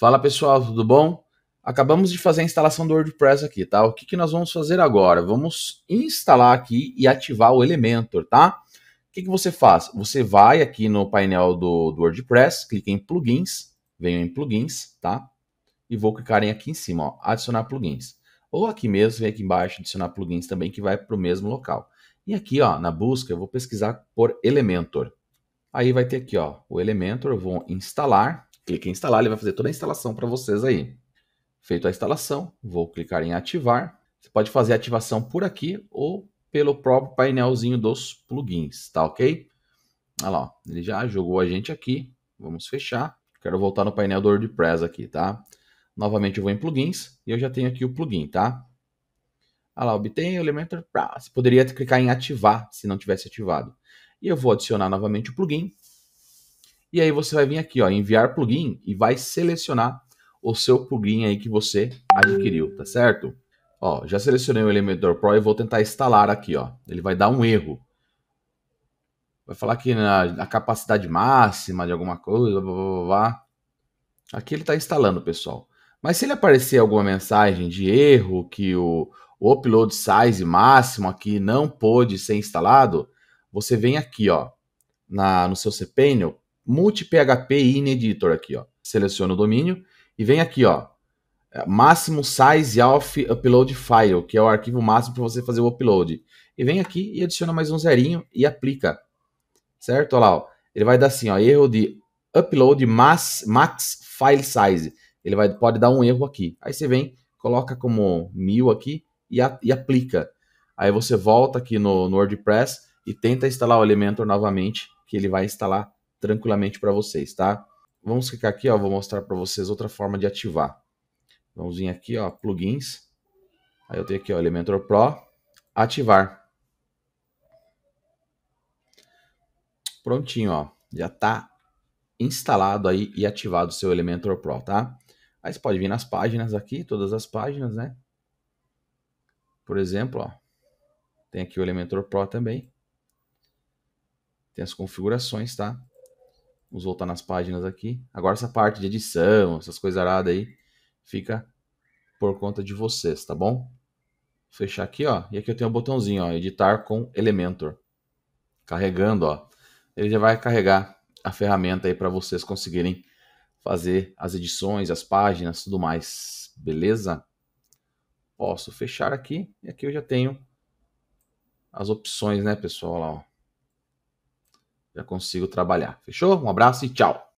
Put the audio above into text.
Fala pessoal, tudo bom? Acabamos de fazer a instalação do WordPress aqui, tá? O que, que nós vamos fazer agora? Vamos instalar aqui e ativar o Elementor, tá? O que, que você faz? Você vai aqui no painel do, do WordPress, clica em plugins, venho em plugins, tá? E vou clicar em aqui em cima, ó, adicionar plugins. Ou aqui mesmo, vem aqui embaixo, adicionar plugins também, que vai para o mesmo local. E aqui, ó, na busca, eu vou pesquisar por Elementor. Aí vai ter aqui, ó, o Elementor, eu vou instalar, Clique em instalar, ele vai fazer toda a instalação para vocês aí. Feito a instalação, vou clicar em ativar. Você pode fazer a ativação por aqui ou pelo próprio painelzinho dos plugins, tá ok? Olha lá, ele já jogou a gente aqui. Vamos fechar. Quero voltar no painel do WordPress aqui, tá? Novamente eu vou em plugins e eu já tenho aqui o plugin, tá? Olha lá, obtém o elemento. Você poderia clicar em ativar se não tivesse ativado. E eu vou adicionar novamente o plugin e aí você vai vir aqui, ó, enviar plugin e vai selecionar o seu plugin aí que você adquiriu, tá certo? Ó, já selecionei o Elementor Pro e vou tentar instalar aqui, ó. Ele vai dar um erro. Vai falar aqui na, na capacidade máxima de alguma coisa, blá, blá, blá, blá. Aqui ele está instalando, pessoal. Mas se ele aparecer alguma mensagem de erro que o, o upload size máximo aqui não pôde ser instalado, você vem aqui, ó, na, no seu cPanel multi-PHP in editor aqui, ó. Seleciona o domínio e vem aqui, ó. É, máximo size of upload file, que é o arquivo máximo para você fazer o upload. E vem aqui e adiciona mais um zerinho e aplica. Certo? Olha lá, ó. Ele vai dar assim, ó, erro de upload mass, max file size. Ele vai, pode dar um erro aqui. Aí você vem, coloca como mil aqui e, a, e aplica. Aí você volta aqui no, no WordPress e tenta instalar o Elementor novamente, que ele vai instalar tranquilamente para vocês, tá? Vamos clicar aqui, ó, vou mostrar para vocês outra forma de ativar. Vamos vir aqui, ó, plugins. Aí eu tenho aqui, ó, Elementor Pro, ativar. Prontinho, ó, já tá instalado aí e ativado o seu Elementor Pro, tá? Aí você pode vir nas páginas aqui, todas as páginas, né? Por exemplo, ó, tem aqui o Elementor Pro também. Tem as configurações, tá? Vamos voltar nas páginas aqui. Agora essa parte de edição, essas coisas aradas aí, fica por conta de vocês, tá bom? Vou fechar aqui, ó. E aqui eu tenho o um botãozinho, ó, editar com Elementor. Carregando, ó. Ele já vai carregar a ferramenta aí para vocês conseguirem fazer as edições, as páginas, tudo mais. Beleza? Posso fechar aqui e aqui eu já tenho as opções, né, pessoal, ó já consigo trabalhar. Fechou? Um abraço e tchau.